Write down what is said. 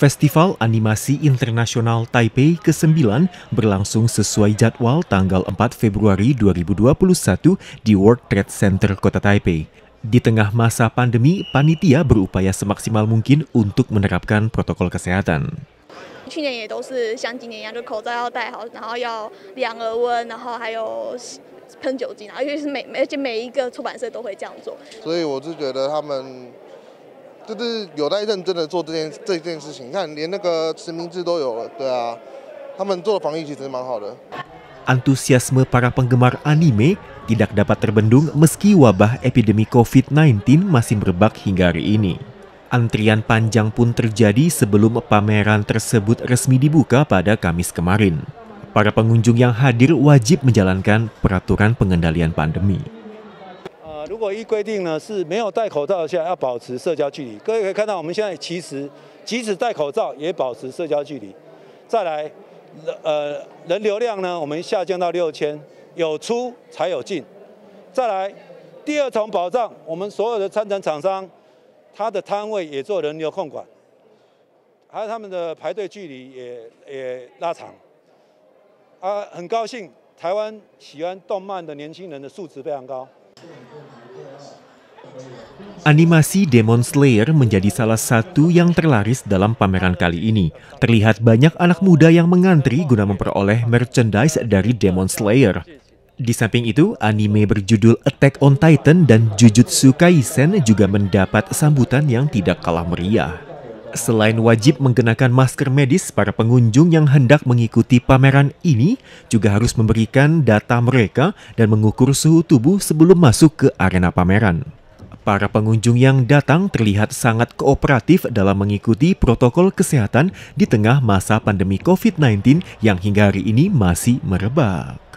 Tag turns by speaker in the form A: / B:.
A: Festival Animasi Internasional Taipei ke-9 berlangsung sesuai jadwal tanggal 4 Februari 2021 di World Trade Center Kota Taipei. Di tengah masa pandemi, panitia berupaya semaksimal mungkin untuk menerapkan protokol kesehatan.
B: 去年也都是像今年一样，就口罩要戴好，然后要量额温，然后还有喷酒精，然后因为是每而且每一个出版社都会这样做，所以我是觉得他们就是有在认真的做这件这件事情。你看，连那个实名制都有了，对啊，他们做的防疫其实蛮好的。
A: Antusiasme para penggemar anime tidak dapat terbendung meski wabah epidemi COVID-19 masih merebak hingga hari ini. Antrian panjang pun terjadi sebelum pameran tersebut resmi dibuka pada Kamis kemarin. Para pengunjung yang hadir wajib menjalankan peraturan pengendalian pandemi.
B: 我一规定呢，是没有戴口罩下要保持社交距离。各位可以看到，我们现在其实即使戴口罩也保持社交距离。再来，呃，人流量呢，我们下降到六千，有出才有进。再来，第二重保障，我们所有的参展厂商，他的摊位也做人流控管，还有他们的排队距离也也拉长。啊，很高兴，台湾喜欢动漫的年轻人的素质非常高。
A: Animasi Demon Slayer menjadi salah satu yang terlaris dalam pameran kali ini. Terlihat banyak anak muda yang mengantri guna memperoleh merchandise dari Demon Slayer. Di samping itu, anime berjudul Attack on Titan dan Jujutsu Kaisen juga mendapat sambutan yang tidak kalah meriah. Selain wajib mengenakan masker medis, para pengunjung yang hendak mengikuti pameran ini juga harus memberikan data mereka dan mengukur suhu tubuh sebelum masuk ke arena pameran. Para pengunjung yang datang terlihat sangat kooperatif dalam mengikuti protokol kesehatan di tengah masa pandemi COVID-19 yang hingga hari ini masih merebak.